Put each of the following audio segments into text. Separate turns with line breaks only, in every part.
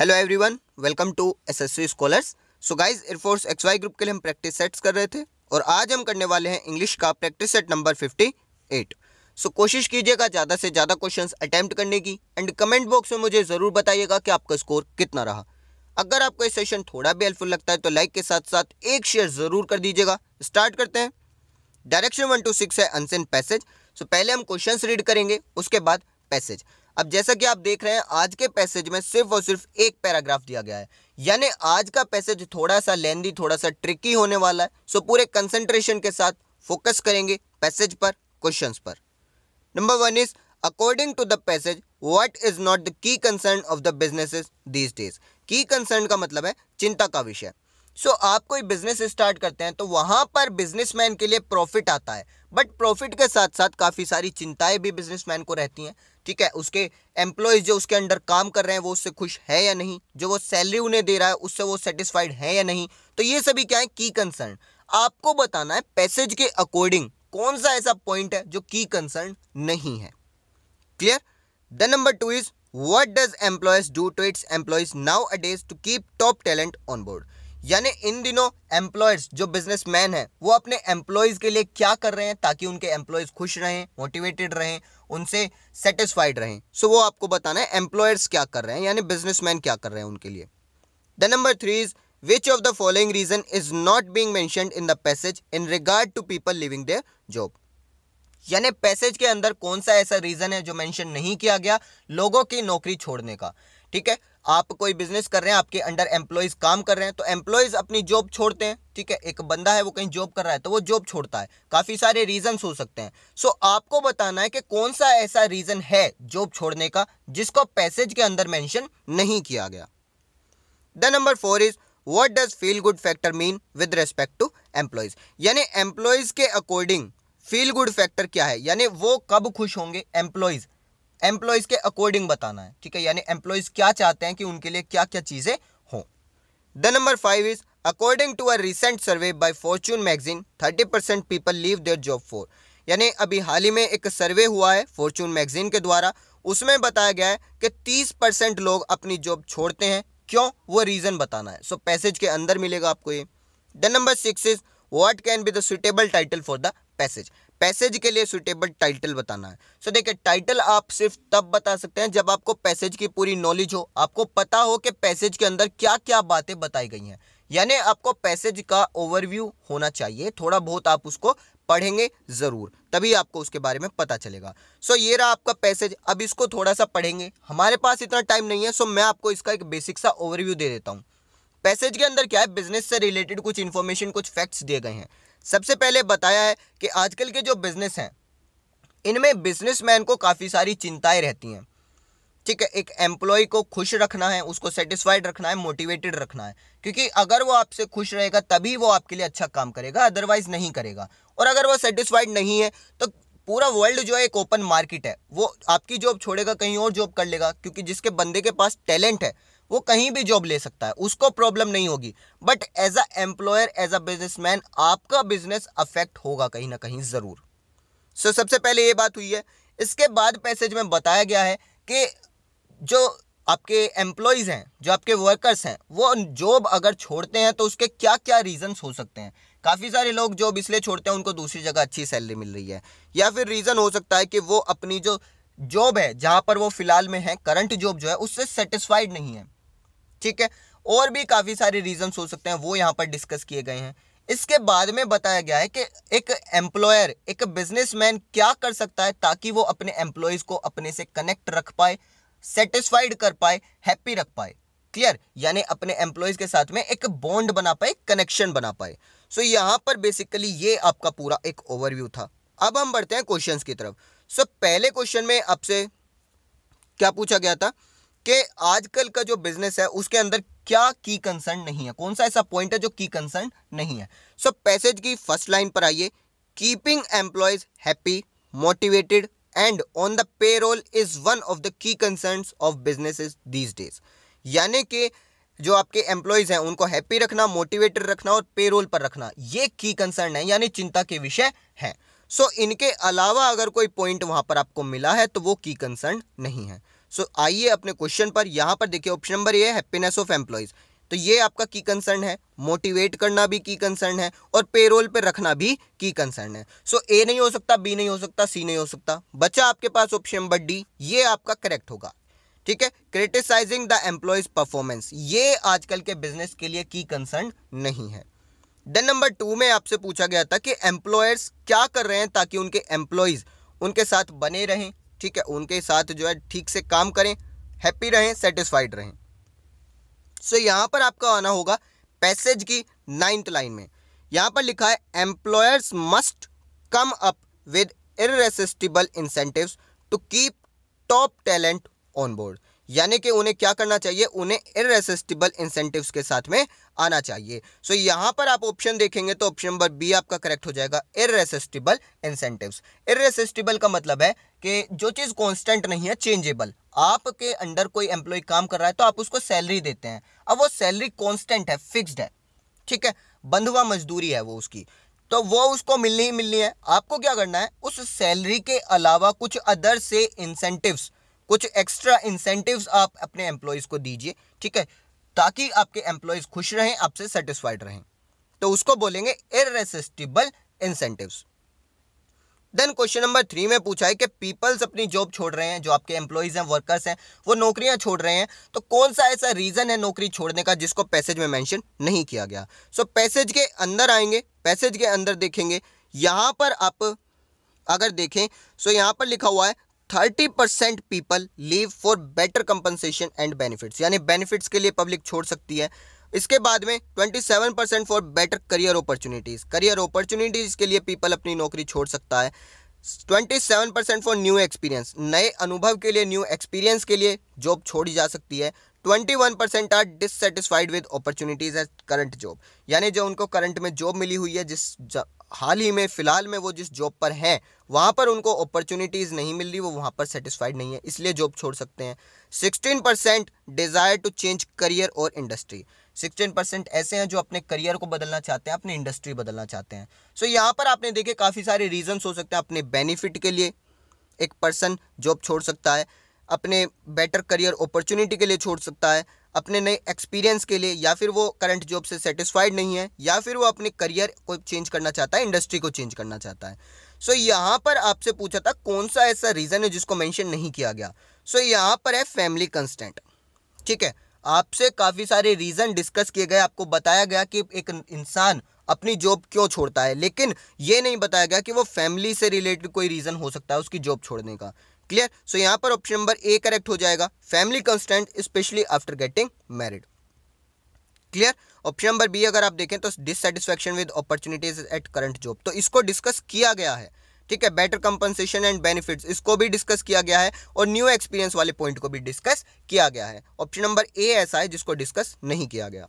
Hello everyone welcome to SSC scholars so guys air force X Y group के लिए हम practice sets कर रहे थे और आज हम करने वाले हैं इंग्लिश का practice set number fifty eight so कोशिश कीजिएगा ज़्यादा से ज़्यादा क्वेश्चंस अटैम्प्ट करने की एंड कमेंट बॉक्स में मुझे ज़रूर बताइएगा कि आपका स्कोर कितना रहा अगर आपको ये सेशन थोड़ा भी हेल्पफुल लगता है तो लाइक के साथ साथ एक शेयर ज़रूर कर दीजिएगा स्टार्ट करते हैं डायरेक्शन वन टू सिक्स है अनसेंट पैसेज सो पहले हम क्वेश्चन रीड करेंगे उसके बाद पैसेज अब जैसा कि आप देख रहे हैं आज के पैसेज में सिर्फ और सिर्फ एक पैराग्राफ दिया गया है यानी आज का पैसेज थोड़ा सा लेंदी थोड़ा सा ट्रिकी होने वाला है सो पूरे कंसंट्रेशन के साथ फोकस करेंगे पैसेज पर क्वेश्चन पर number one is according to the passage what is not the key concern of the business these days key concern का मतलब है चिंता का विषय सो so, आप कोई बिजनेस स्टार्ट करते हैं तो वहां पर बिजनेसमैन के लिए प्रॉफिट आता है बट प्रॉफिट के साथ साथ काफ़ी सारी चिंताएं भी बिजनेसमैन को रहती हैं ठीक है उसके एम्प्लॉयज़ जो उसके अंडर काम कर रहे हैं वो उससे खुश है या नहीं जो वो सैलरी उन्हें दे रहा है उससे वो सेटिस्फाइड है या नहीं तो ये सभी क्या है की कंसर्न आपको बताना है पैसेज के अकॉर्डिंग कौन सा ऐसा पॉइंट है जो की कंसर्न नहीं है clear the number two is does employers do to its employees nowadays to keep top talent on board यानी इन दिनों एम्प्लॉयर्स जो बिजनेसमैन हैं वो अपने एम्प्लॉयज़ के लिए क्या कर रहे हैं ताकि उनके एम्प्लॉयज़ खुश रहें मोटिवेटेड रहें उनसे सेटिस्फाइड रहें सो so, वो आपको बताना है एम्प्लॉयर्स क्या कर रहे हैं यानी बिजनेसमैन क्या कर रहे हैं उनके लिए the number three is which of the following reason is not being mentioned in the passage in regard to people leaving their job यानी पैसेज के अंदर कौन सा ऐसा रीज़न है जो मेंशन नहीं किया गया लोगों की नौकरी छोड़ने का ठीक है आप कोई बिजनेस कर रहे हैं आपके अंडर एम्प्लॉयज़ काम कर रहे हैं तो एम्प्लॉयज़ अपनी जॉब छोड़ते हैं ठीक है एक बंदा है वो कहीं जॉब कर रहा है तो वो जॉब छोड़ता है काफ़ी सारे रीजन हो सकते हैं सो so, आपको बताना है कि कौन सा ऐसा रीज़न है जॉब छोड़ने का जिसको पैसेज के अंदर मैंशन नहीं किया गया the number four is what does feel good factor mean with respect to employees यानी एम्प्लॉयज़ के अकॉर्डिंग फील गुड फैक्टर क्या है यानी वो कब खुश होंगे एम्प्लॉयज़ एम्प्लॉयज़ के अकॉर्डिंग बताना है ठीक है यानी एम्प्लॉयज़ क्या चाहते हैं कि उनके लिए क्या क्या चीज़ें हों the number five is according to a recent survey by Fortune magazine thirty percent people leave their job for यानी अभी हाल ही में एक सर्वे हुआ है फॉर्चून मैगजीन के द्वारा उसमें बताया गया है कि तीस परसेंट लोग अपनी जॉब छोड़ते हैं क्यों वो रीज़न बताना है सो so, पैसेज के अंदर मिलेगा आपको ये the number six is what can be the suitable title for the passage passage के लिए सुटेबल टाइटल बताना है सो so, देखिए टाइटल आप सिर्फ तब बता सकते हैं जब आपको पैसेज की पूरी नॉलेज हो आपको पता हो कि पैसेज के अंदर क्या क्या बातें बताई गई हैं यानी आपको पैसेज का ओवरव्यू होना चाहिए थोड़ा बहुत आप उसको पढ़ेंगे ज़रूर तभी आपको उसके बारे में पता चलेगा सो so, ये रहा आपका पैसेज अब इसको थोड़ा सा पढ़ेंगे हमारे पास इतना टाइम नहीं है सो so मैं आपको इसका एक बेसिक सा ओवरव्यू दे देता हूँ पैसेज के अंदर क्या है बिजनेस से रिलेटेड कुछ इन्फॉर्मेशन कुछ फैक्ट्स दिए गए हैं सबसे पहले बताया है कि आजकल के जो बिज़नेस हैं इनमें बिजनेसमैन को काफ़ी सारी चिंताएं रहती हैं ठीक है एक एम्प्लॉय को खुश रखना है उसको सेटिस्फाइड रखना है मोटिवेटेड रखना है क्योंकि अगर वो आपसे खुश रहेगा तभी वो आपके लिए अच्छा काम करेगा अदरवाइज नहीं करेगा और अगर वो सेटिस्फाइड नहीं है तो पूरा वर्ल्ड जो है एक ओपन मार्केट है वो आपकी जॉब छोड़ेगा कहीं और जॉब कर लेगा क्योंकि जिसके बंदे के पास टैलेंट है वो कहीं भी जॉब ले सकता है उसको प्रॉब्लम नहीं होगी but as a employer as a businessman आपका बिजनेस अफेक्ट होगा कहीं ना कहीं ज़रूर सो so, सबसे पहले ये बात हुई है इसके बाद पैसेज में बताया गया है कि जो आपके एम्प्लॉयज़ हैं जो आपके वर्कर्स हैं वो जॉब अगर छोड़ते हैं तो उसके क्या क्या रीज़न्स हो सकते हैं काफ़ी सारे लोग जॉब इसलिए छोड़ते हैं उनको दूसरी जगह अच्छी सैलरी मिल रही है या फिर रीज़न हो सकता है कि वो अपनी जो जॉब है जहाँ पर वो फिलहाल में है करंट जॉब जो है उससे सेटिस्फाइड नहीं है ठीक है और भी काफ़ी सारे रीजन्स हो सकते हैं वो यहाँ पर डिस्कस किए गए हैं इसके बाद में बताया गया है कि एक एम्प्लॉयर एक बिजनेसमैन क्या कर सकता है ताकि वो अपने एम्प्लॉयज़ को अपने से कनेक्ट रख पाए सेटिस्फाइड कर पाए हैप्पी रख पाए क्लियर यानी अपने एम्प्लॉयज़ के साथ में एक बॉन्ड बना पाए कनेक्शन बना पाए सो so, यहाँ पर बेसिकली ये आपका पूरा एक ओवरव्यू था अब हम बढ़ते हैं क्वेश्चंस की तरफ सो so, पहले क्वेश्चन में आपसे क्या पूछा गया था कि आजकल का जो बिजनेस है उसके अंदर क्या की कंसर्न नहीं है कौन सा ऐसा पॉइंट है जो की कंसर्न नहीं है सो so, पैसेज की फर्स्ट लाइन पर आइए keeping employees happy motivated and on the payroll is one of the key concern of business these days यानी कि जो आपके एम्प्लॉयज़ हैं उनको हैप्पी रखना मोटिवेटेड रखना और पेरोल पर रखना ये की कंसर्न है यानी चिंता के विषय हैं सो so, इनके अलावा अगर कोई पॉइंट वहां पर आपको मिला है तो वो की कंसर्न नहीं है सो आइए अपने क्वेश्चन पर यहाँ पर देखिए ऑप्शन नंबर ये हैप्पीनेस ऑफ एम्प्लॉयज़ तो ये आपका की कंसर्न है मोटिवेट करना भी की कंसर्न है और पेरोल पे रखना भी की कंसर्न है सो so, ए नहीं हो सकता बी नहीं हो सकता सी नहीं हो सकता बचा आपके पास ऑप्शन नंबर डी ये आपका करेक्ट होगा ठीक है क्रिटिसाइजिंग द एम्प्लॉयज परफॉर्मेंस ये आजकल के बिजनेस के लिए की कंसर्न नहीं है देन नंबर टू में आपसे पूछा गया था कि एम्प्लॉयर्स क्या कर रहे हैं ताकि उनके एम्प्लॉयज़ उनके साथ बने रहें ठीक है उनके साथ जो है ठीक से काम करें हैप्पी रहें सेटिस्फाइड रहें सो so, यहाँ पर आपका आना होगा पैसेज की नाइन्थ लाइन में यहाँ पर लिखा है employers must come up with irresistible incentive to keep top talent on board यानी कि उन्हें क्या करना चाहिए उन्हें इरेसिस्टिबल इंसेंटिव्स के साथ में आना चाहिए सो so, यहाँ पर आप ऑप्शन देखेंगे तो ऑप्शन नंबर बी आपका करेक्ट हो जाएगा इरेसिस्टिबल इंसेंटिव्स इरेसिस्टिबल का मतलब है कि जो चीज़ कांस्टेंट नहीं है चेंजेबल आपके अंडर कोई एम्प्लॉय काम कर रहा है तो आप उसको सैलरी देते हैं अब वो सैलरी कॉन्स्टेंट है फिक्सड है ठीक है बंधुआ मजदूरी है वो उसकी तो वो उसको मिलनी ही मिलनी है आपको क्या करना है उस सैलरी के अलावा कुछ अदर से इंसेंटिव्स कुछ एक्स्ट्रा इंसेंटिव्स आप अपने एम्प्लॉयज़ को दीजिए ठीक है ताकि आपके एम्प्लॉयज़ खुश रहें आपसे सेटिस्फाइड रहें तो उसको बोलेंगे irresistible incentives then question number three में पूछा है कि पीपल्स अपनी जॉब छोड़ रहे हैं जो आपके एम्प्लॉयज़ हैं वर्कर्स हैं वो नौकरियां छोड़ रहे हैं तो कौन सा ऐसा रीज़न है नौकरी छोड़ने का जिसको पैसेज में मेंशन नहीं किया गया सो so, पैसेज के अंदर आएंगे पैसेज के अंदर देखेंगे यहाँ पर आप अगर देखें सो so यहाँ पर लिखा हुआ है thirty percent people leave for better compensation and benefits यानी बेनिफिट्स के लिए पब्लिक छोड़ सकती है इसके बाद में twenty seven percent for better career opportunities career opportunities के लिए पीपल अपनी नौकरी छोड़ सकता है twenty seven percent for new experience नए अनुभव के लिए न्यू एक्सपीरियंस के लिए जॉब छोड़ी जा सकती है twenty one percent are dissatisfied with opportunities at current job यानी जो उनको करंट में जॉब मिली हुई है जिस हाल ही में फ़िलहाल में वो जिस जॉब पर हैं वहाँ पर उनको अपॉर्चुनिटीज़ नहीं मिल रही वो वहाँ पर सेटिस्फाइड नहीं है इसलिए जॉब छोड़ सकते हैं sixteen percent desire to change career और इंडस्ट्री सिक्सटीन परसेंट ऐसे हैं जो अपने करियर को बदलना चाहते हैं अपनी इंडस्ट्री बदलना चाहते हैं सो so, यहाँ पर आपने देखे काफ़ी सारे रीजन्स हो सकते हैं अपने बेनिफिट के लिए एक पर्सन जॉब छोड़ सकता है अपने बेटर करियर अपॉर्चुनिटी के लिए छोड़ सकता है अपने नए एक्सपीरियंस के लिए या फिर वो करंट जॉब से सेटिस्फाइड नहीं है या फिर वो अपने करियर को चेंज करना चाहता है इंडस्ट्री को चेंज करना चाहता है सो so, यहाँ पर आपसे पूछा था कौन सा ऐसा रीज़न है जिसको मेंशन नहीं किया गया सो so, यहाँ पर है फैमिली कंस्टेंट ठीक है आपसे काफ़ी सारे रीज़न डिस्कस किए गए आपको बताया गया कि एक इंसान अपनी जॉब क्यों छोड़ता है लेकिन ये नहीं बताया गया कि वो फैमिली से रिलेटेड कोई रीज़न हो सकता है उसकी जॉब छोड़ने का क्लियर सो यहां पर ऑप्शन नंबर ए करेक्ट हो जाएगा family constant specially after getting married clear option number B अगर आप देखें तो dissatisfaction with opportunities at current job तो इसको डिस्कस किया गया है ठीक है बेटर कंपनसेशन एंड बेनिफिट्स इसको भी डिस्कस किया गया है और न्यू एक्सपीरियंस वाले पॉइंट को भी डिस्कस किया गया है ऑप्शन नंबर ए ऐसा है जिसको डिस्कस नहीं किया गया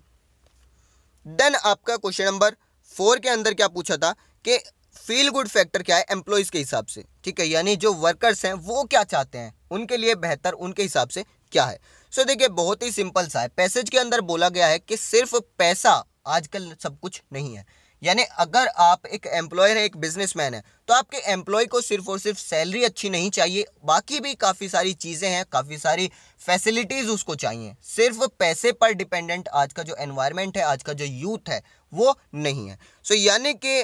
देन आपका क्वेश्चन नंबर फोर के अंदर क्या पूछा था कि फील गुड फैक्टर क्या है एम्प्लॉयज़ के हिसाब से ठीक है यानी जो वर्कर्स हैं वो क्या चाहते हैं उनके लिए बेहतर उनके हिसाब से क्या है सो so, देखिए बहुत ही सिंपल सा है पैसेज के अंदर बोला गया है कि सिर्फ पैसा आजकल सब कुछ नहीं है यानी अगर आप एक एम्प्लॉयर है एक बिजनेसमैन है तो आपके एम्प्लॉय को सिर्फ और सिर्फ सैलरी अच्छी नहीं चाहिए बाकी भी काफ़ी सारी चीज़ें हैं काफ़ी सारी फैसिलिटीज़ उसको चाहिए सिर्फ पैसे पर डिपेंडेंट आज का जो एनवायरनमेंट है आज का जो यूथ है वो नहीं है सो so, यानी कि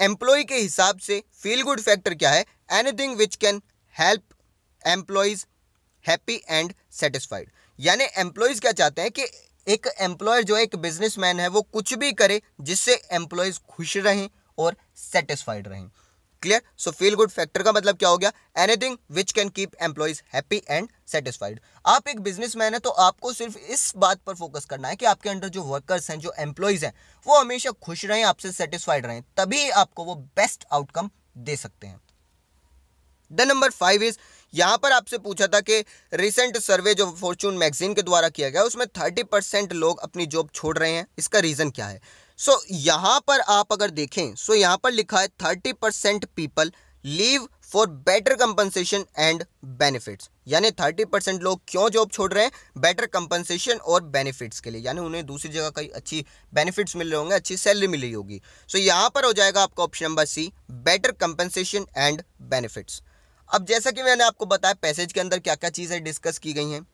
एम्प्लॉय के हिसाब से फील गुड फैक्टर क्या है anything which can help employees happy and satisfied यानी एम्प्लॉयज़ क्या चाहते हैं कि एक एम्प्लॉयर जो है एक बिजनेसमैन है वो कुछ भी करे जिससे एम्प्लॉयज़ खुश रहें और सेटिस्फाइड रहें clear so feel good factor का मतलब क्या हो गया anything which can keep employees happy and satisfied आप एक बिजनेसमैन है तो आपको सिर्फ इस बात पर फोकस करना है कि आपके अंडर जो वर्कर्स हैं जो एम्प्लॉयज हैं वो हमेशा खुश रहें आपसे सेटिस्फाइड रहें तभी आपको वो बेस्ट आउटकम दे सकते हैं द नंबर फाइव इज यहां पर आपसे पूछा था कि रिसेंट सर्वे जो फॉर्चून मैगजीन के द्वारा किया गया उसमें थर्टी परसेंट लोग अपनी जॉब छोड़ रहे हैं इसका रीज़न क्या है सो यहाँ पर आप अगर देखें सो यहाँ पर लिखा है thirty percent people leave for better compensation and benefits यानी थर्टी परसेंट लोग क्यों जॉब छोड़ रहे हैं बेटर कंपनसेशन और बेनिफिट्स के लिए यानी उन्हें दूसरी जगह कई अच्छी बेनिफिट्स मिल रहे होंगे अच्छी सैलरी मिल रही होगी सो so, यहाँ पर हो जाएगा आपका option number C better compensation and benefits अब जैसा कि मैंने आपको बताया पैसेज के अंदर क्या क्या चीज़ें डिस्कस की गई हैं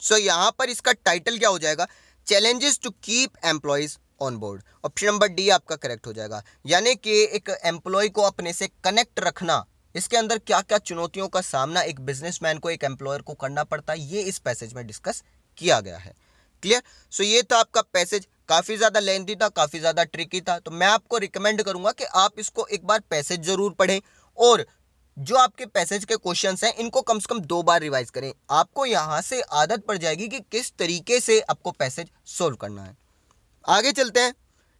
सो so, यहाँ पर इसका टाइटल क्या हो जाएगा challenges to keep employees on board option number D आपका करेक्ट हो जाएगा यानी कि एक एम्प्लॉय को अपने से कनेक्ट रखना इसके अंदर क्या क्या चुनौतियों का सामना एक बिजनेसमैन को एक एम्प्लॉयर को करना पड़ता है ये इस पैसेज में डिस्कस किया गया है क्लियर सो ये था आपका पैसेज काफ़ी ज़्यादा लेंथी था काफ़ी ज़्यादा ट्रिकी था तो मैं आपको रिकमेंड करूंगा कि आप इसको एक बार पैसेज ज़रूर पढ़ें और जो आपके पैसेज के क्वेश्चन हैं इनको कम से कम दो बार रिवाइज करें आपको यहाँ से आदत पड़ जाएगी कि किस तरीके से आपको पैसेज सोल्व करना है आगे चलते हैं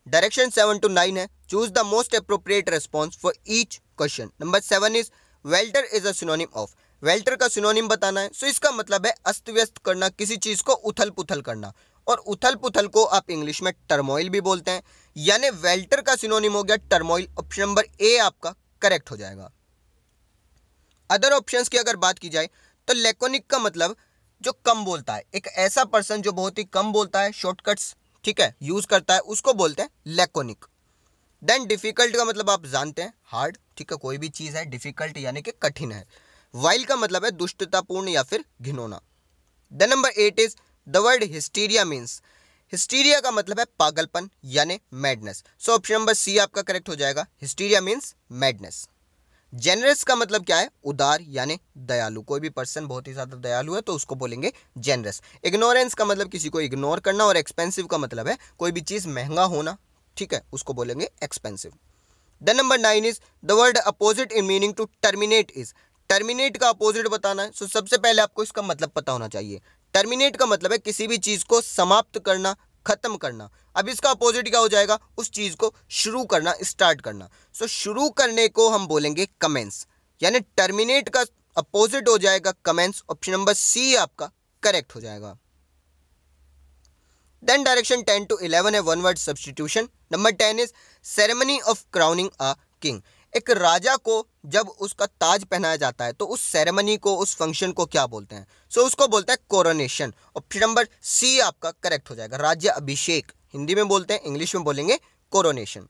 डायरेक्शन सेवन टू नाइन है choose the most appropriate response for each question number seven is welter is अनोनिम ऑफ वेल्टर का सिनोनिम बताना है सो so इसका मतलब है अस्त व्यस्त करना किसी चीज़ को उथल पुथल करना और उथल पुथल को आप इंग्लिश में टर्मोइल भी बोलते हैं यानी वेल्टर का सिनोनिम हो गया टर्मोइल ऑप्शन नंबर ए आपका करेक्ट हो जाएगा अदर ऑप्शंस की अगर बात की जाए तो लेकोनिक का मतलब जो कम बोलता है एक ऐसा पर्सन जो बहुत ही कम बोलता है शॉर्टकट्स ठीक है यूज़ करता है उसको बोलते हैं लेकोनिक देन डिफ़िकल्ट का मतलब आप जानते हैं हार्ड ठीक है कोई भी चीज़ है डिफ़िकल्ट यानी कि कठिन है वाइल का मतलब है दुष्टतापूर्ण या फिर घिनौना the number eight is the word hysteria means hysteria का मतलब है पागलपन यानी madness so option number C आपका करेक्ट हो जाएगा हिस्टीरिया मीन्स मैडनेस जेनरस का मतलब क्या है उदार यानी दयालु कोई भी पर्सन बहुत ही ज़्यादा दयालु है तो उसको बोलेंगे जेनरस इग्नोरेंस का मतलब किसी को इग्नोर करना और एक्सपेंसिव का मतलब है कोई भी चीज़ महंगा होना ठीक है उसको बोलेंगे expensive the number nine is the word opposite in meaning to terminate is terminate का अपोजिट बताना है सो so, सबसे पहले आपको इसका मतलब पता होना चाहिए टर्मिनेट का मतलब है किसी भी चीज़ को समाप्त करना ख़त्म करना अब इसका अपोजिट क्या हो जाएगा उस चीज़ को शुरू करना स्टार्ट करना सो so, शुरू करने को हम बोलेंगे कमेंस यानी टर्मिनेट का अपोजिट हो जाएगा कमेंस ऑप्शन नंबर सी आपका करेक्ट हो जाएगा then direction ten to eleven है one word substitution number ten is ceremony of crowning a king एक राजा को जब उसका ताज पहनाया जाता है तो उस सेरेमनी को उस फंक्शन को क्या बोलते हैं सो so, उसको बोलते हैं कोरोनेशन ऑप्शन नंबर सी आपका करेक्ट हो जाएगा राज्य अभिषेक हिंदी में बोलते हैं इंग्लिश में बोलेंगे coronation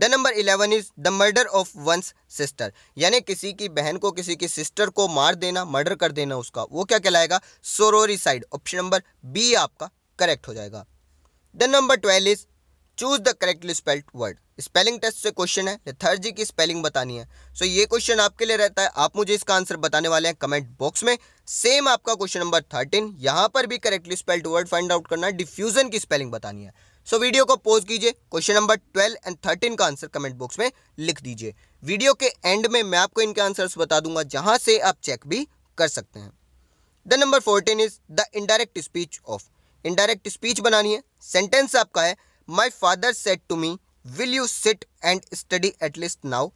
the number eleven is the murder of one's sister यानी किसी की बहन को किसी की सिस्टर को मार देना मर्डर कर देना उसका वो क्या कहलाएगा साइड ऑप्शन नंबर बी आपका करेक्ट हो जाएगा the number twelve is choose the correctly spelled word spelling test से क्वेश्चन है लेथर्जी की स्पेलिंग बतानी है सो so, ये क्वेश्चन आपके लिए रहता है आप मुझे इसका आंसर बताने वाले हैं कमेंट बॉक्स में सेम आपका क्वेश्चन नंबर थर्टीन यहाँ पर भी correctly spelled word find out करना है डिफ्यूजन की स्पेलिंग बतानी है सो so, वीडियो को पोज कीजिए question number twelve and thirteen का आंसर कमेंट बॉक्स में लिख दीजिए वीडियो के एंड में मैं आपको इनके आंसर्स बता दूंगा जहाँ से आप चेक भी कर सकते हैं the number fourteen is the indirect speech of indirect speech बनानी है सेंटेंस आपका है my father said to me will you sit and study at least now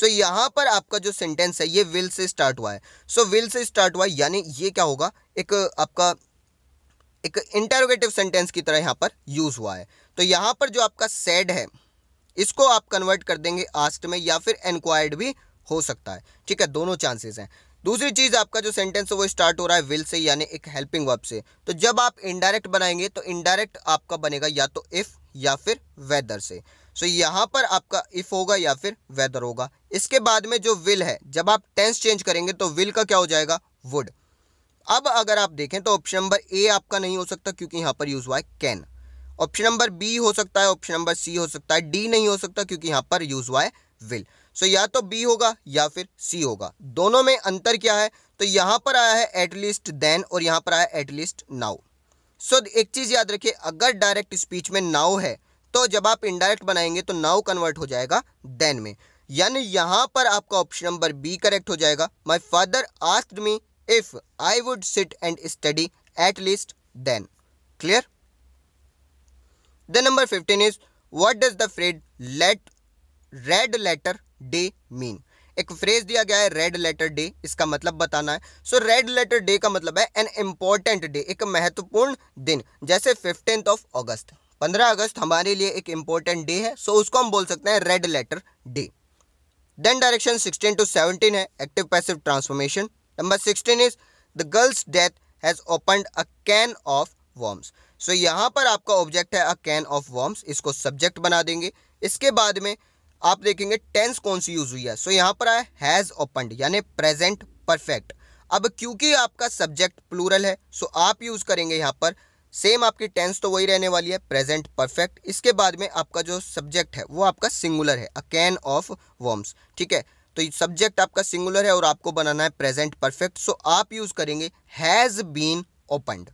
so यहाँ पर आपका जो सेंटेंस है ये विल से स्टार्ट हुआ है सो so, विल से स्टार्ट हुआ है यानी ये क्या होगा एक आपका एक इंटरोगेटिव सेंटेंस की तरह यहाँ पर यूज़ हुआ है तो यहाँ पर जो आपका सेड है इसको आप कन्वर्ट कर देंगे आस्ट में या फिर एनक्वायर्ड भी हो सकता है ठीक है दोनों चांसेस हैं दूसरी चीज़ आपका जो सेंटेंस है वो स्टार्ट हो रहा है विल से यानी एक हेल्पिंग वर्ब से तो जब आप इनडायरेक्ट बनाएंगे तो इनडायरेक्ट आपका बनेगा या तो इफ़ या फिर वेदर से सो so, यहाँ पर आपका इफ़ होगा या फिर वेदर होगा इसके बाद में जो विल है जब आप टेंस चेंज करेंगे तो विल का क्या हो जाएगा वुड अब अगर आप देखें तो ऑप्शन नंबर ए आपका नहीं हो सकता क्योंकि यहाँ पर यूज़ हुआ है कैन ऑप्शन नंबर बी हो सकता है ऑप्शन नंबर सी हो सकता है डी नहीं हो सकता क्योंकि यहाँ पर यूज़ हुआ है विल सो या तो बी होगा या फिर सी होगा दोनों में अंतर क्या है तो यहां पर आया है एटलीस्ट देन और यहां पर आया एटलीस्ट नाउ सो एक चीज़ याद रखिए अगर डायरेक्ट स्पीच में नाउ है तो जब आप इनडायरेक्ट बनाएंगे तो नाउ कन्वर्ट हो जाएगा देन में यानी यहां पर आपका ऑप्शन नंबर बी करेक्ट हो जाएगा my father asked me if I would sit and study at least then clear the number fifteen is what does the phrase let red letter day mean एक phrase दिया गया है red letter day इसका मतलब बताना है सो red letter day का मतलब है एन इम्पॉर्टेंट डे एक महत्वपूर्ण दिन जैसे फिफ्टींथ ऑफ अगस्त पंद्रह अगस्त हमारे लिए एक इम्पॉर्टेंट डे है सो so उसको हम बोल सकते हैं red letter day then direction sixteen to seventeen है active passive transformation number sixteen is the girl's death has opened a can of worms so यहाँ पर आपका ऑब्जेक्ट है अ कैन ऑफ वॉर्म्स इसको सब्जेक्ट बना देंगे इसके बाद में आप देखेंगे टेंस कौन सी यूज़ हुई है सो so, यहाँ पर आया हैज़ ओपन यानी प्रेजेंट परफेक्ट अब क्योंकि आपका सब्जेक्ट प्लूरल है सो so आप यूज़ करेंगे यहाँ पर सेम आपकी टेंस तो वही रहने वाली है प्रेजेंट परफेक्ट इसके बाद में आपका जो सब्जेक्ट है वो आपका सिंगुलर है अ कैन ऑफ वर्म्स ठीक है तो सब्जेक्ट आपका सिंगुलर है और आपको बनाना है प्रेजेंट परफेक्ट सो आप यूज़ करेंगे हैज़ बीन ओपनड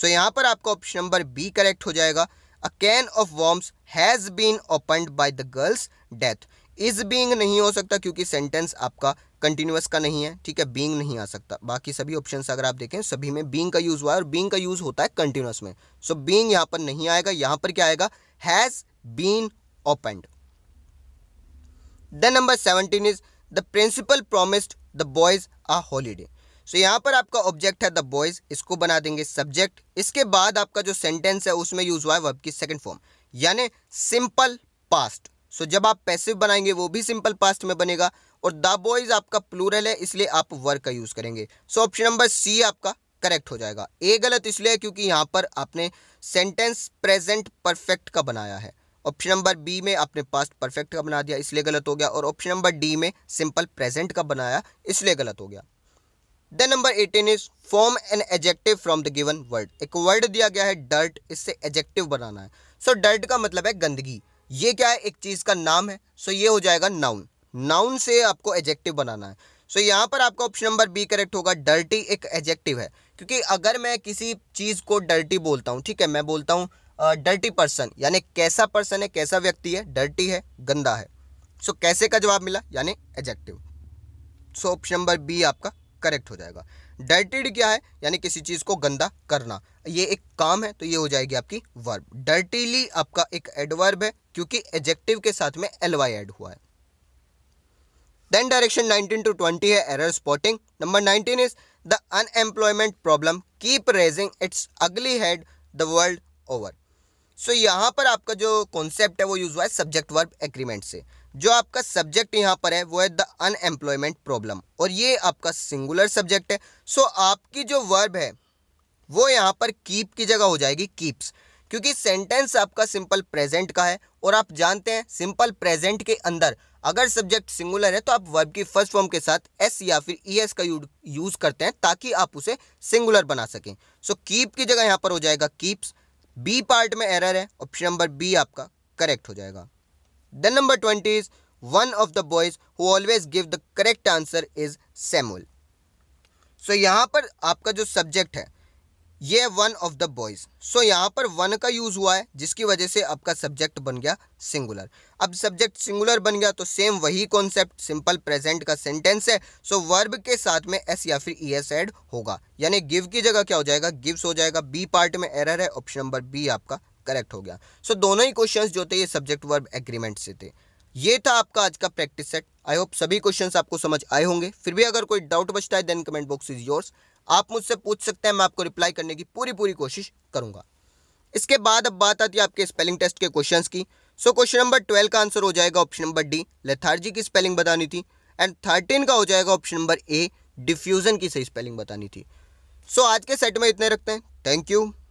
सो यहाँ पर आपका ऑप्शन नंबर बी करेक्ट हो जाएगा a can of worms has been opened by the girl's death is being नहीं हो सकता क्योंकि सेंटेंस आपका कंटिन्यूस का नहीं है ठीक है बींग नहीं आ सकता बाकी सभी ऑप्शन अगर आप देखें सभी में बींग का यूज़ हुआ है और बींग का यूज़ होता है कंटिन्यूस में सो बींग यहां पर नहीं आएगा यहां पर क्या आएगा has been opened the number seventeen is the principal promised the boys a holiday so यहां पर आपका ऑब्जेक्ट है द बॉयज़ इसको बना देंगे सब्जेक्ट इसके बाद आपका जो सेंटेंस है उसमें यूज़ हुआ है वर्ब की सेकेंड फॉर्म यानी सिंपल पास्ट सो जब आप पैसिव बनाएंगे वो भी सिंपल पास्ट में बनेगा और द बॉयज आपका प्लूरल है इसलिए आप वर्क का यूज़ करेंगे सो ऑप्शन नंबर सी आपका करेक्ट हो जाएगा ए गलत इसलिए क्योंकि यहाँ पर आपने सेंटेंस प्रेजेंट परफेक्ट का बनाया है ऑप्शन नंबर बी में आपने पास्ट परफेक्ट का बना दिया इसलिए गलत हो गया और ऑप्शन नंबर डी में सिंपल प्रेजेंट का बनाया इसलिए गलत हो गया then number eighteen is form an adjective from the given word एक वर्ड दिया गया है डर्ट इससे एजेक्टिव बनाना है सो so, डर्ट का मतलब है गंदगी ये क्या है एक चीज़ का नाम है सो ये हो जाएगा नाउन नाउन से आपको एजेक्टिव बनाना है सो यहाँ पर आपका ऑप्शन नंबर बी करेक्ट होगा डर्टी एक एजेक्टिव है क्योंकि अगर मैं किसी चीज़ को डर्टी बोलता हूँ ठीक है मैं बोलता हूँ डर्टी पर्सन यानी कैसा पर्सन है कैसा व्यक्ति है डर्टी है गंदा है सो so, कैसे का जवाब मिला यानी adjective so option number B आपका करेक्ट हो जाएगा डर्टिड क्या है यानी किसी चीज़ को गंदा करना ये एक काम है तो ये हो जाएगी आपकी वर्ब डर्टीली आपका एक एडवर्ब है क्योंकि एजेक्टिव के साथ में एल वाई एड हुआ है देन डायरेक्शन 19 टू 20 है error spotting number 19 is the unemployment problem keep raising its ugly head the world over so यहां पर आपका जो कॉन्सेप्ट है वो यूज हुआ है सब्जेक्ट वर्ब एग्रीमेंट से जो आपका सब्जेक्ट यहाँ पर है वो है द अनएम्प्लॉयमेंट प्रॉब्लम और ये आपका सिंगुलर सब्जेक्ट है सो आपकी जो वर्ब है वो यहाँ पर कीप की जगह हो जाएगी कीप्स क्योंकि सेंटेंस आपका सिंपल प्रेजेंट का है और आप जानते हैं सिंपल प्रेजेंट के अंदर अगर सब्जेक्ट सिंगुलर है तो आप वर्ब की फर्स्ट फॉर्म के साथ एस या फिर ई एस का यूज़ करते हैं ताकि आप उसे सिंगुलर बना सकें सो so, कीप की जगह यहाँ पर हो जाएगा कीप्स बी पार्ट में एरर है ऑप्शन नंबर बी आपका करेक्ट हो जाएगा Then number 20 is one of the boys who always give the correct answer is Samuel. So so, यहाँ पर आपका जो सब्जेक्ट है ये one of the boys so यहाँ पर वन का यूज़ हुआ है जिसकी वजह से आपका सब्जेक्ट बन गया सिंगुलर अब सब्जेक्ट सिंगुलर बन गया तो सेम वही कॉन्सेप्ट सिंपल प्रेजेंट का सेंटेंस है सो so, वर्ब के साथ में एस या फिर ई एस एड होगा यानी गिव की जगह क्या हो जाएगा गिव्स हो जाएगा बी पार्ट में एरर है ऑप्शन नंबर बी आपका करेक्ट हो गया सो so, दोनों ही क्वेश्चंस जो थे ये सब्जेक्ट वर्ब एग्रीमेंट से थे ये था आपका आज का प्रैक्टिस सेट आई होप सभी क्वेश्चंस आपको समझ आए होंगे फिर भी अगर कोई डाउट बचता है then comment box is yours आप मुझसे पूछ सकते हैं मैं आपको रिप्लाई करने की पूरी पूरी कोशिश करूंगा इसके बाद अब बात आती है आपके स्पेलिंग टेस्ट के क्वेश्चन की सो क्वेश्चन नंबर ट्वेल्व का आंसर हो जाएगा ऑप्शन नंबर डी लेथार्जी की स्पेलिंग बतानी थी एंड थर्टीन का हो जाएगा ऑप्शन नंबर ए डिफ्यूज़न की सही स्पेलिंग बतानी थी सो so, आज के सेट में इतने रखते हैं थैंक यू